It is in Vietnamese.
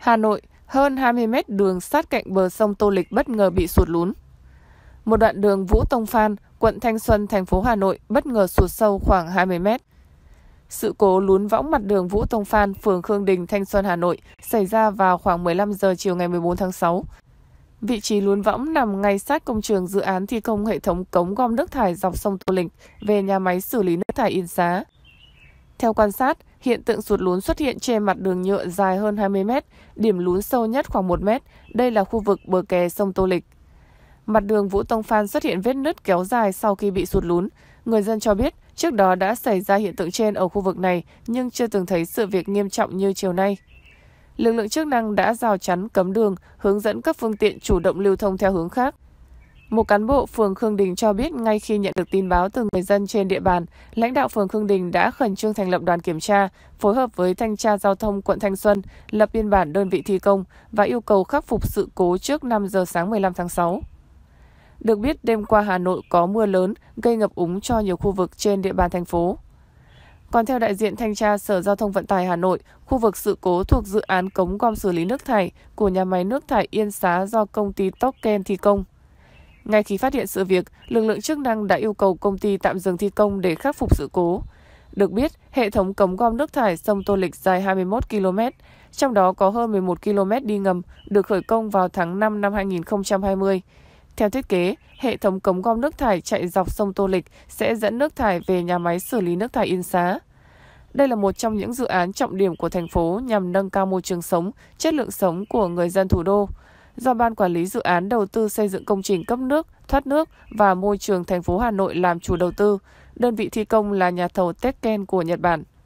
Hà Nội, hơn 20 mét đường sát cạnh bờ sông Tô Lịch bất ngờ bị sụt lún. Một đoạn đường Vũ Tông Phan, quận Thanh Xuân, thành phố Hà Nội bất ngờ sụt sâu khoảng 20 mét. Sự cố lún võng mặt đường Vũ Tông Phan, phường Khương Đình, Thanh Xuân, Hà Nội xảy ra vào khoảng 15 giờ chiều ngày 14 tháng 6. Vị trí lún võng nằm ngay sát công trường dự án thi công hệ thống cống gom nước thải dọc sông Tô Lịch về nhà máy xử lý nước thải Yên Xá. Theo quan sát, hiện tượng sụt lún xuất hiện trên mặt đường nhựa dài hơn 20 mét, điểm lún sâu nhất khoảng 1 mét. Đây là khu vực bờ kè sông Tô Lịch. Mặt đường Vũ Tông Phan xuất hiện vết nứt kéo dài sau khi bị sụt lún. Người dân cho biết trước đó đã xảy ra hiện tượng trên ở khu vực này nhưng chưa từng thấy sự việc nghiêm trọng như chiều nay. Lực lượng chức năng đã rào chắn cấm đường, hướng dẫn các phương tiện chủ động lưu thông theo hướng khác. Một cán bộ phường Khương Đình cho biết ngay khi nhận được tin báo từ người dân trên địa bàn, lãnh đạo phường Khương Đình đã khẩn trương thành lập đoàn kiểm tra, phối hợp với thanh tra giao thông quận Thanh Xuân, lập biên bản đơn vị thi công và yêu cầu khắc phục sự cố trước 5 giờ sáng 15 tháng 6. Được biết, đêm qua Hà Nội có mưa lớn gây ngập úng cho nhiều khu vực trên địa bàn thành phố. Còn theo đại diện thanh tra Sở Giao thông Vận tải Hà Nội, khu vực sự cố thuộc dự án cống gom xử lý nước thải của nhà máy nước thải Yên Xá do công ty Token thi công. Ngay khi phát hiện sự việc, lực lượng chức năng đã yêu cầu công ty tạm dừng thi công để khắc phục sự cố. Được biết, hệ thống cống gom nước thải sông Tô Lịch dài 21 km, trong đó có hơn 11 km đi ngầm, được khởi công vào tháng 5 năm 2020. Theo thiết kế, hệ thống cống gom nước thải chạy dọc sông Tô Lịch sẽ dẫn nước thải về nhà máy xử lý nước thải Yên Xá. Đây là một trong những dự án trọng điểm của thành phố nhằm nâng cao môi trường sống, chất lượng sống của người dân thủ đô do Ban Quản lý Dự án Đầu tư xây dựng công trình cấp nước, thoát nước và môi trường thành phố Hà Nội làm chủ đầu tư. Đơn vị thi công là nhà thầu Techken của Nhật Bản.